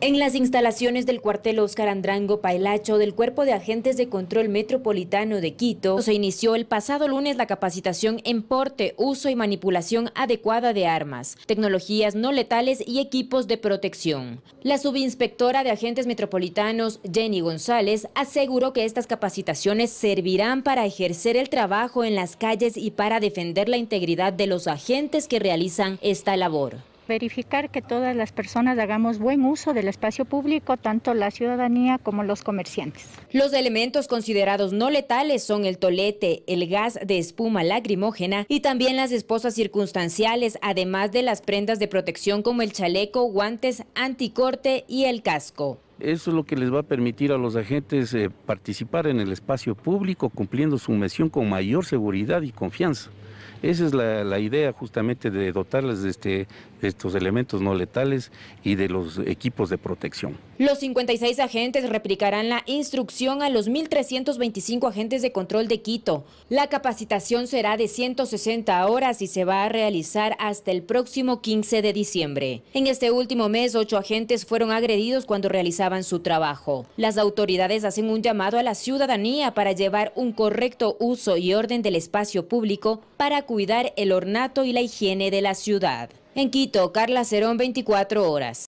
En las instalaciones del cuartel Oscar Andrango Pailacho del Cuerpo de Agentes de Control Metropolitano de Quito, se inició el pasado lunes la capacitación en porte, uso y manipulación adecuada de armas, tecnologías no letales y equipos de protección. La subinspectora de Agentes Metropolitanos, Jenny González, aseguró que estas capacitaciones servirán para ejercer el trabajo en las calles y para defender la integridad de los agentes que realizan esta labor verificar que todas las personas hagamos buen uso del espacio público, tanto la ciudadanía como los comerciantes. Los elementos considerados no letales son el tolete, el gas de espuma lacrimógena y también las esposas circunstanciales, además de las prendas de protección como el chaleco, guantes, anticorte y el casco. Eso es lo que les va a permitir a los agentes eh, participar en el espacio público cumpliendo su misión con mayor seguridad y confianza. Esa es la, idea justamente de dotarles de, este, estos elementos no letales y de los equipos de protección. Los 56 agentes replicarán la instrucción a los 1.325 agentes de control de Quito. La capacitación será de 160 horas y se va a realizar hasta el próximo 15 de diciembre. En este último mes, ocho agentes fueron agredidos cuando realizaban su trabajo. Las autoridades hacen un llamado a la ciudadanía para llevar un correcto uso y orden del espacio público para cuidar el ornato y la higiene de la ciudad. En Quito, Carla Cerón, 24 horas.